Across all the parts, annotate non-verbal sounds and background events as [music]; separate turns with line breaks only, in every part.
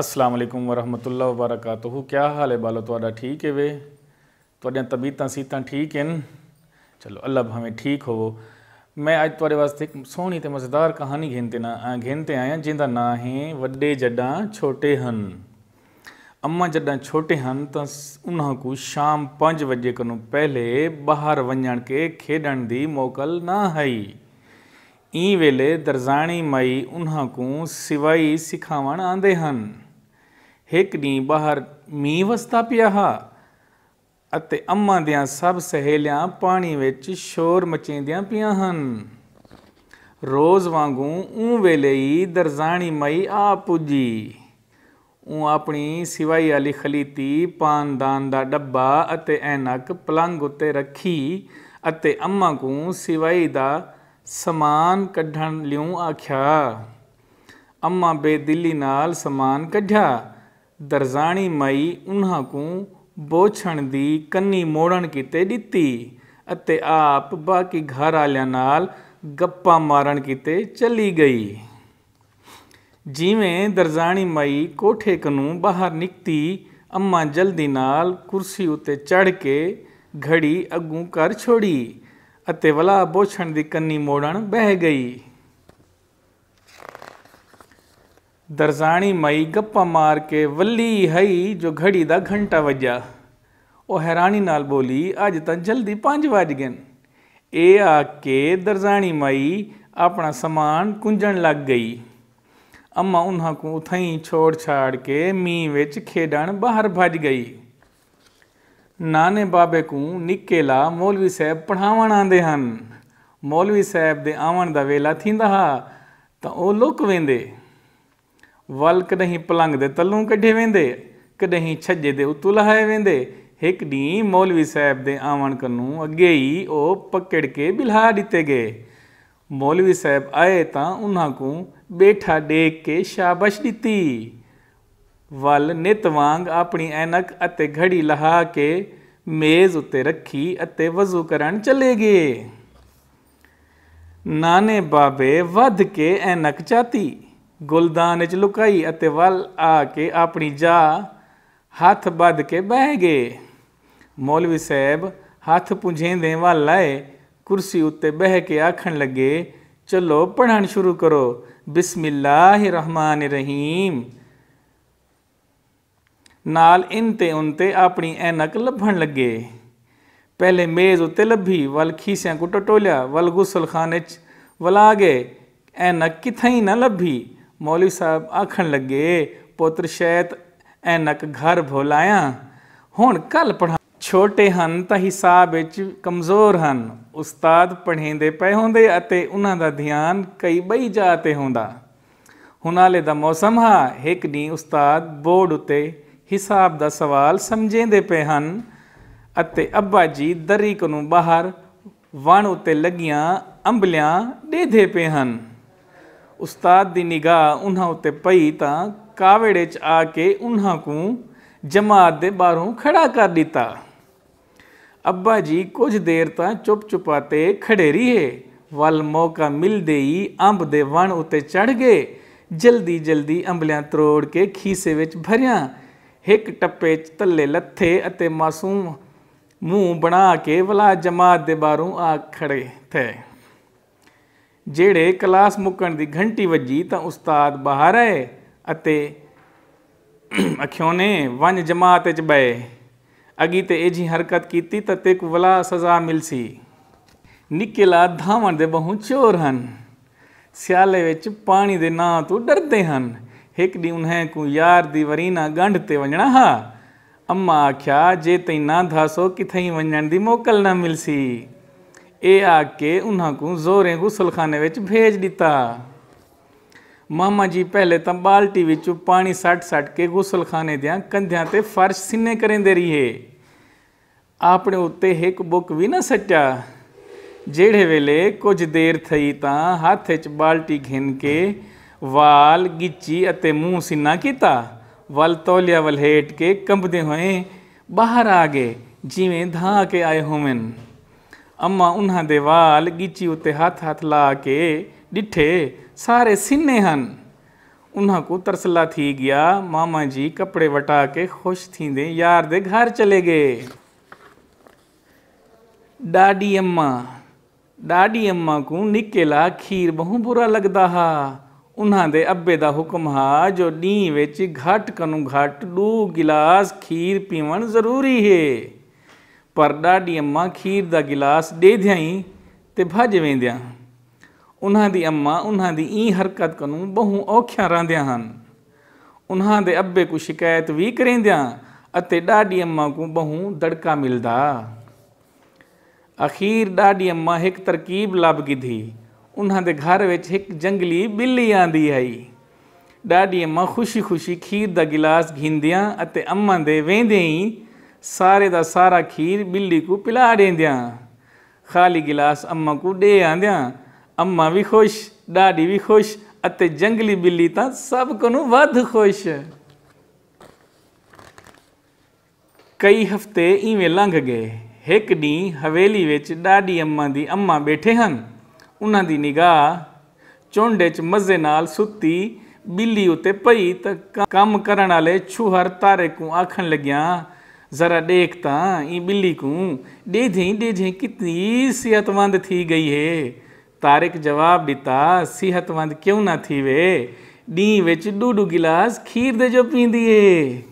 ਅਸਲਾਮ ਅਲੈਕੁਮ ਵਰਹਮਤੁਲਲਾਹ ਵਬਰਕਾਤੁਹ ਕੀ ਹਾਲ ਹੈ ਬਾਲੋ ਤੁਹਾਡਾ ਠੀਕ ਹੈ ਵੇ ਤੁਹਾਡੀਆਂ ਤਬੀਤਾਂ ਸੀਤਾਂ ਠੀਕ ਹਨ ਚਲੋ ਅੱਲਾ ਭਾਵੇਂ ਠੀਕ ਹੋਵੋ ਮੈਂ ਅੱਜ ਤੁਹਾਡੇ ਵਾਸਤੇ ਇੱਕ ਸੋਹਣੀ ਤੇ ਮਜ਼ੇਦਾਰ ਕਹਾਣੀ ਘਿੰਤੇ ਨਾ ਘਿੰਤੇ ਆਇਆ ਜਿੰਦਾ ਨਾਂ ਹੈ ਵੱਡੇ ਜੱਡਾਂ ਛੋਟੇ ਹਨ ਅੰਮਾ ਜੱਡਾਂ ਛੋਟੇ ਹਨ ਤਾਂ ਉਹਨਾਂ ਨੂੰ ਸ਼ਾਮ 5 ਵਜੇ ਕੋਲੋਂ ਪਹਿਲੇ ਬਾਹਰ ਵੰਜਣ ਕੇ ਖੇਡਣ ਦੀ ਮੌਕਲ ਨਾ ਹੈ ਈ ਵੇਲੇ ਦਰਜ਼ਾਣੀ ਮਈ ਉਹਨਾਂ ਕੋ ਸਿਵਾਈ ਸਿਖਾਵਣ ਆਂਦੇ ਹਨ ਇੱਕ ਨੀ ਬਾਹਰ ਮੀ ਵਸਤਾ ਪਿਆ ਹਾ ਅਤੇ ਅੰਮਾ ਦੀਆਂ ਸਭ ਸਹੇਲੀਆਂ ਪਾਣੀ ਵਿੱਚ ਸ਼ੋਰ ਮਚੇਂਦੀਆਂ ਪਿਆ ਹਨ ਰੋਜ਼ ਵਾਂਗੂ ਉਹ ਵੇਲੇ ਹੀ ਦਰਜ਼ਾਣੀ ਮਈ ਆ ਪੁੱਜੀ ਉਹ ਆਪਣੀ ਸਿਵਾਈ ਵਾਲੀ ਖਲੀਤੀ ਪਾਨਦਾਨ ਦਾ ਡੱਬਾ ਅਤੇ ਐਨਕ ਪਲੰਗ ਉੱਤੇ ਰੱਖੀ ਅਤੇ ਅੰਮਾ ਕੋ ਸਿਵਾਈ ਦਾ ਸਮਾਨ ਕੱਢਣ ਲਿਉ ਆਖਿਆ ਅੰਮਾ ਬੇਦਿਲੀ ਨਾਲ ਸਮਾਨ ਕੱਢਿਆ ਦਰਜ਼ਾਣੀ ਮਈ ਉਹਨਾਂ ਕੋ ਬੋਛਣ ਦੀ ਕੰਨੀ ਮੋੜਨ ਕੀਤੇ ਦਿੱਤੀ ਅਤੇ ਆਪ ਬਾਕੀ ਘਰ ਵਾਲਿਆਂ ਨਾਲ ਗੱਪਾਂ ਮਾਰਨ ਕੀਤੇ ਚਲੀ ਗਈ ਜਿਵੇਂ ਦਰਜ਼ਾਣੀ ਮਈ ਕੋਠੇ ਕਨੂੰ ਬਾਹਰ ਨਿਕਤੀ ਅੰਮਾ ਜਲਦੀ ਨਾਲ ਕੁਰਸੀ ਉੱਤੇ ਚੜ ਕੇ ਘੜੀ ਅੱਗੂ ਕਰ ਛੋੜੀ ਅਤੇ ਵਲਾ ਬੋਛਣ ਦੀ ਕੰਨੀ ਮੋੜਣ ਬਹਿ ਗਈ ਦਰਜ਼ਾਣੀ ਮਈ ਗੱਪਾ ਮਾਰ ਕੇ ਵੱਲੀ ਹਈ ਜੋ ਘੜੀ ਦਾ ਘੰਟਾ ਵੱਜਾ ਉਹ ਹੈਰਾਨੀ ਨਾਲ ਬੋਲੀ ਅੱਜ ਤਾਂ ਜਲਦੀ 5 ਵਜ ਗਏ ਇਹ ਆ ਕੇ ਦਰਜ਼ਾਣੀ ਮਈ ਆਪਣਾ ਸਮਾਨ ਕੁੰਜਣ ਲੱਗ ਗਈ ਅੰਮਾ ਉਹਨਾਂ ਨੂੰ ਉਥਾਈ ਛੋੜ ਛਾੜ ਕੇ ਮੀਂਹ ਵਿੱਚ ਖੇਡਣ ਬਾਹਰ ਭੱਜ ਗਈ ਨਾਨੇ ਬਾਬੇ ਕੋ ਨਿੱਕੇਲਾ ਮੌਲਵੀ ਸਾਹਿਬ ਪੜਾਵਣ ਆਂਦੇ ਹਨ ਮੌਲਵੀ ਸਾਹਿਬ ਦੇ ਆਵਣ ਦਾ ਵੇਲਾ ਥਿੰਦਾ ਹਾ ਤਾਂ ਉਹ ਲੁਕ ਵੇਂਦੇ ਵਲਕ ਨਹੀਂ ਪਲੰਗ ਦੇ ਤਲੂ ਕੱਢੇ ਵੇਂਦੇ ਕਦਹੀਂ ਛੱਜੇ ਦੇ ਉਤੂ ਲਹਾਏ ਵੇਂਦੇ ਇੱਕ ਢੀ ਮੌਲਵੀ ਸਾਹਿਬ ਦੇ ਆਵਣ ਕਨੂੰ ਅੱਗੇ ਹੀ ਉਹ ਪਕੜ ਕੇ ਬਿਲਹਾ ਦਿੱਤੇ ਗਏ ਮੌਲਵੀ ਸਾਹਿਬ ਆਏ ਤਾਂ ਉਹਨਾਂ ਨੂੰ ਬੈਠਾ ਦੇਖ ਕੇ ਸ਼ਾਬਾਸ਼ ਦਿੱਤੀ ਵੱਲ ਨਿਤ ਵਾਂਗ ਆਪਣੀ ਐਨਕ ਅਤੇ ਘੜੀ ਲਹਾ ਕੇ ਮੇਜ਼ ਉੱਤੇ ਰੱਖੀ ਅਤੇ ਵਜ਼ੂ ਕਰਨ ਚਲੇ ਗਏ ਨਾਨੇ ਬਾਬੇ ਵੱਧ ਕੇ ਐਨਕ ਚਾਤੀ ਗੁਲਦਾਨ ਵਿੱਚ ਲੁਕਾਈ ਅਤੇ ਵੱਲ ਆ ਕੇ ਆਪਣੀ ਜਾ ਹੱਥ ਬੱਧ ਕੇ ਬਹਿ ਗਏ ਮੌਲਵੀ ਸਾਹਿਬ ਹੱਥ ਪੁੰਝੇਂਦੇ ਵੱਲ ਆਏ ਕੁਰਸੀ ਉੱਤੇ ਬਹਿ ਕੇ ਆਖਣ ਲੱਗੇ ਚਲੋ ਪੜ੍ਹਨ ਸ਼ੁਰੂ ਕਰੋ ਬਿਸਮਿਲ੍ਲਾਹਿਰ ਰਹਿਮਾਨਿਰ ਰਹੀਮ ਨਾਲ ਇਨ ਤੇ ਉਨ ਤੇ ਆਪਣੀ ਐਨਕ ਲੱਭਣ ਲੱਗੇ ਪਹਿਲੇ ਮੇਜ਼ ਉੱਤੇ ਲੱਭੀ ਵਲ ਖੀਸਿਆਂ ਕੋ ਟਟੋਲਿਆ ਵਲ ਗੁਸਲਖਾਨੇ ਚ ਵਲਾ ਗਏ ਐਨਕ ਕਿਥੇ ਨਾ ਲੱਭੀ ਮੌਲੀ ਸਾਹਿਬ ਆਖਣ ਲੱਗੇ ਪੁੱਤਰ ਸ਼ੈਤ ਐਨਕ ਘਰ ਭੁਲਾਇਆ ਹੁਣ ਕੱਲ ਪੜਾ ਛੋਟੇ ਹਨ ਤਾਂ ਹਿਸਾਬ ਵਿੱਚ ਕਮਜ਼ੋਰ ਹਨ ਉਸਤਾਦ ਪੜ੍ਹੇਂਦੇ ਪਏ ਹੁੰਦੇ ਅਤੇ ਉਹਨਾਂ ਦਾ ਧਿਆਨ ਕਈ ਬਈ ਜਾਤੇ ਹੁੰਦਾ ਹੁਣਾਲੇ ਦਾ ਮੌਸਮ ਹੈ ਇੱਕ ਨਹੀਂ ਉਸਤਾਦ ਬੋਰਡ ਉਤੇ ਹਿਸਾਬ ਦਾ ਸਵਾਲ ਸਮਝੇਂਦੇ ਪਏ ਹਨ ਅਤੇ ਅੱਬਾ ਜੀ ਦਰੀਕ ਨੂੰ ਬਾਹਰ ਵਣ ਉਤੇ ਲੱਗੀਆਂ ਅੰਬਲਿਆਂ ਦੇਦੇ ਪਏ ਹਨ ਉਸਤਾਦ ਦੀ ਨਿਗਾਹ ਉਹਨਾਂ ਉਤੇ ਪਈ ਤਾਂ ਕਾਵੜੇ 'ਚ ਆ ਕੇ ਉਹਨਾਂ ਨੂੰ ਜਮਾਤ ਦੇ ਬਾਹਰੋਂ ਖੜਾ ਕਰ ਦਿੱਤਾ ਅੱਬਾ ਜੀ ਕੁਝ ਦੇਰ ਤਾਂ ਚੁੱਪ ਚੁਪਾਤੇ ਖੜੇ ਰਹੀਏ ਵੱਲ ਮੌਕਾ ਮਿਲਦੇ ਹੀ ਅੰਬ ਦੇ ਵਣ ਉਤੇ ਚੜ ਗਏ ਜਲਦੀ ਜਲਦੀ ਅੰਬਲਿਆਂ ਤਰੋੜ ਕੇ ਖੀਸੇ ਵਿੱਚ ਭਰਿਆ ਹਿੱਕ ਟੱਪੇ ਚ ਤੱਲੇ ਲੱਥੇ ਅਤੇ ਮਾਸੂਮ ਮੂੰਹ ਬਣਾ ਕੇ ਵਲਾ ਜਮਾਤ ਦੇ ਬਾਹਰੋਂ ਆ ਖੜੇ ਥੇ ਜਿਹੜੇ ਕਲਾਸ ਮੁੱਕਣ ਦੀ ਘੰਟੀ ਵੱਜੀ ਤਾਂ ਉਸਤਾਦ ਬਾਹਰ ਆਏ ਅਤੇ [clears throat] ਨੇ ਵਨ ਜਮਾਤ ਚ ਬਏ ਅਗੀ ਤੇ ਇਹ ਜੀ ਹਰਕਤ ਕੀਤੀ ਤਾਂ ਤੇਕ ਵਲਾ ਸਜ਼ਾ ਮਿਲਸੀ ਨਿਕਲਾ ਧਾਵਣ ਦੇ ਬਹੁ ਚੋਰ ਹਨ ਸਿਆਲੇ ਵਿੱਚ ਪਾਣੀ ਦੇ ਨਾਂ ਤੋਂ ਡਰਦੇ ਹਨ ਇੱਕ ਦਿਨ उन को ਯਾਰ ਦੀ ਵਰੀਨਾ ਗੰਢ ਤੇ ते वञणा हा ਆਖਿਆ ਜੇ जे तई ना धासो किथई वञण दी मोकल न ਇਹ ਆ ਕੇ ਉਹਨਾਂ ਨੂੰ ਜ਼ੋਰੇ ਗੁਸਲਖਾਨੇ ਵਿੱਚ ਭੇਜ ਦਿੱਤਾ ਮਾਮਾ ਜੀ ਪਹਿਲੇ ਤਾਂ ਬਾਲਟੀ ਵਿੱਚ ਪਾਣੀ ਸੱਟ-ਸੱਟ ਕੇ ਗੁਸਲਖਾਨੇ ਦਿਆਂ ਕੰਧਿਆਂ ਤੇ ਫਰਸ਼ ਸਿੰਨੇ ਕਰਿੰਦੇ ਰਹੀਏ ਆਪਣੇ ਉੱਤੇ ਇੱਕ ਬੁੱਕ ਵੀ ਨਾ ਸੱਟਿਆ ਜਿਹੜੇ ਵੇਲੇ ਕੁਝ ਦੇਰ ਥਈ ਤਾਂ ਹੱਥ 'ਚ ਬਾਲਟੀ ਘਿੰਨ ਕੇ ਵਾਲ ਗਿੱਚੀ ਅਤੇ ਮੂੰਹ ਸਿੰਨਾ ਕੀਤਾ ਵਲ ਤੋਲਿਆ ਵਲਹੇਟ ਕੇ ਕੰਬਦੇ ਹੋਏ ਬਾਹਰ ਆ ਗਏ ਜਿਵੇਂ ਧਾ ਕੇ ਆਏ ਹੋਵਨ ਅੰਮਾ ਉਹਨਾਂ ਦੇ ਵਾਲ ਗਿੱਚੀ ਉਤੇ ਹੱਥ ਹੱਥ ਲਾ ਕੇ ਡਿੱਠੇ ਸਾਰੇ ਸਿੰਨੇ ਹਨ ਉਹਨਾਂ ਕੋ ਤਰਸਲਾ ਥੀ ਗਿਆ ਮਾਮਾ ਜੀ ਕਪੜੇ ਵਟਾ ਕੇ ਖੁਸ਼ ਥੀਂਦੇ ਯਾਰ ਦੇ ਘਰ ਚਲੇ ਗਏ ਡਾਡੀ ਅੰਮਾ ਡਾਡੀ ਅੰਮਾ ਕੋ ਨਿੱਕੇ ਲਾ ਖੀਰ ਬਹੁ ਬੁਰਾ ਲੱਗਦਾ ਹਾ ਉਹਨਾਂ ਦੇ ਅੱਬੇ ਦਾ ਹੁਕਮ ਹਾ ਜੋ ਨੀ ਵਿੱਚ ਘਟ ਕਨੂ ਘਟ ਦੂ ਗਿਲਾਸ ਖੀਰ ਪੀਵਣ ਜ਼ਰੂਰੀ ਹੈ ਪਰ ਡਾਡੀ ਅੰਮਾ ਖੀਰ ਦਾ ਗਿਲਾਸ ਦੇ ਧਿਆਈ ਤੇ ਭੱਜ ਵੇਂਦਿਆਂ ਉਹਨਾਂ ਦੀ ਅੰਮਾ ਉਹਨਾਂ ਦੀ ਇਹ ਹਰਕਤ ਕਨੂ ਬਹੁ ਔਖਿਆ ਰਹਿੰਦਿਆਂ ਹਨ ਉਹਨਾਂ ਦੇ ਅੱਬੇ ਕੋ ਸ਼ਿਕਾਇਤ ਵੀ ਕਰੇਂਦਿਆਂ ਅਤੇ ਡਾਡੀ ਅੰਮਾ ਕੋ ਬਹੁ ਦੜਕਾ ਮਿਲਦਾ ਅਖੀਰ ਡਾਡੀ ਅੰਮਾ ਇੱਕ ਤਰਕੀਬ ਲੱਭ ਗਈ ਧੀ ਉਹਨਾਂ ਦੇ ਘਰ ਵਿੱਚ ਇੱਕ ਜੰਗਲੀ ਬਿੱਲੀ ਆਂਦੀ ਆਈ ਡਾਡੀ ਅੰਮਾ ਖੁਸ਼ੀ-ਖੁਸ਼ੀ ਖੀਰ ਦਾ ਗਿਲਾਸ ਘਿੰਦਿਆਂ ਅਤੇ ਅੰਮਾ ਦੇ ਵੇਂਦੇ ਹੀ ਸਾਰੇ ਦਾ ਸਾਰਾ ਖੀਰ ਬਿੱਲੀ ਨੂੰ ਪਿਲਾ ਦੇਂਦਿਆਂ ਖਾਲੀ ਗਿਲਾਸ ਅੰਮਾ ਨੂੰ ਦੇ ਆਂਦਿਆਂ ਅੰਮਾ ਵੀ ਖੁਸ਼ ਡਾਡੀ ਵੀ ਖੁਸ਼ ਅਤੇ ਜੰਗਲੀ ਬਿੱਲੀ ਤਾਂ ਸਭ ਕੋ ਨੂੰ ਵੱਧ ਖੁਸ਼ ਕਈ ਹਫ਼ਤੇ ਇਵੇਂ ਲੰਘ ਗਏ ਇੱਕ ਦੀ ਹਵੇਲੀ ਵਿੱਚ ਡਾਡੀ ਅੰਮਾ ਦੀ ਅੰਮਾ ਬੈਠੇ ਹਨ ਉਹਨਾਂ ਦੀ ਨਿਗਾਹ ਚੁੰਡੇ 'ਚ ਮਜ਼ੇ ਨਾਲ ਸੁੱਤੀ ਬਿੱਲੀ ਉਤੇ ਪਈ ਤਾਂ ਕੰਮ ਕਰਨ ਵਾਲੇ ਛੁਹਰ ਤਾਰੇ ਨੂੰ ਆਖਣ ਲੱਗਿਆ ਜ਼ਰਾ ਦੇਖ ਤਾਂ ਇਹ ਬਿੱਲੀ ਨੂੰ ਦੇ ਡੇਝੇ ਕਿਤਨੀ ਸਿਹਤਮੰਦ ਥੀ ਗਈ ਹੈ ਤਾਰਿਕ ਜਵਾਬ ਦਿੱਤਾ ਸਿਹਤਮੰਦ ਕਿਉਂ ਨਾ ਥੀਵੇ ਦੀ ਵਿੱਚ ਡੂਡੂ ਗਿਲਾਸ ਖੀਰ ਦੇ ਜੋ ਪੀਂਦੀ ਏ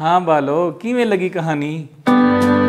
ਹਾਂ ਬਾਲੋ ਕਿਵੇਂ ਲੱਗੀ ਕਹਾਣੀ